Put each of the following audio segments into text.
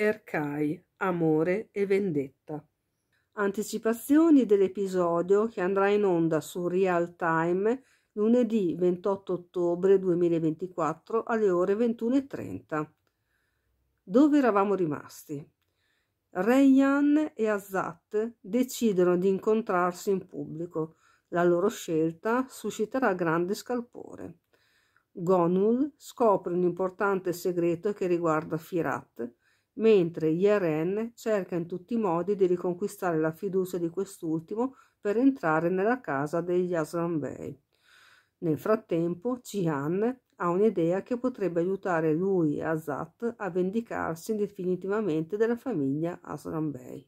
Erkai, Amore e Vendetta. Anticipazioni dell'episodio che andrà in onda su Real Time lunedì 28 ottobre 2024 alle ore 21.30. Dove eravamo rimasti? Rayan e Azat decidono di incontrarsi in pubblico. La loro scelta susciterà grande scalpore. Gonul scopre un importante segreto che riguarda Firat mentre Yaren cerca in tutti i modi di riconquistare la fiducia di quest'ultimo per entrare nella casa degli Aslan Bey. Nel frattempo, Cihan ha un'idea che potrebbe aiutare lui e Azat a vendicarsi definitivamente della famiglia Aslan Bey.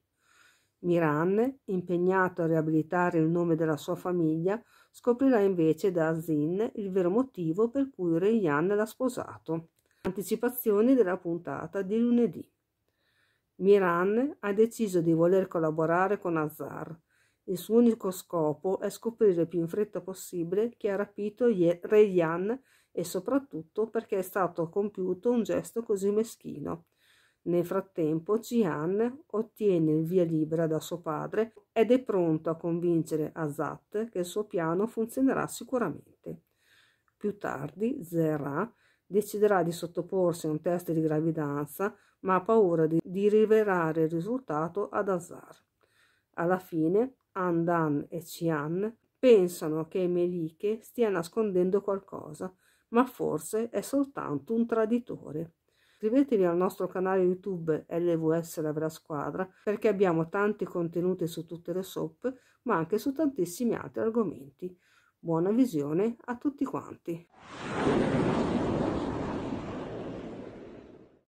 Miran, impegnato a riabilitare il nome della sua famiglia, scoprirà invece da Azin il vero motivo per cui Reiyan l'ha sposato. Anticipazioni della puntata di lunedì. Miran ha deciso di voler collaborare con Azar. Il suo unico scopo è scoprire più in fretta possibile chi ha rapito Re Yan e soprattutto perché è stato compiuto un gesto così meschino. Nel frattempo, Jihan ottiene il via libera da suo padre ed è pronto a convincere Azat che il suo piano funzionerà sicuramente. Più tardi, Zerah deciderà di sottoporsi a un test di gravidanza, ma ha paura di, di rivelare il risultato ad Azar. Alla fine, Andan e Cian pensano che Melike stia nascondendo qualcosa, ma forse è soltanto un traditore. Iscrivetevi al nostro canale YouTube LVS La Vera Squadra perché abbiamo tanti contenuti su tutte le soap, ma anche su tantissimi altri argomenti. Buona visione a tutti quanti.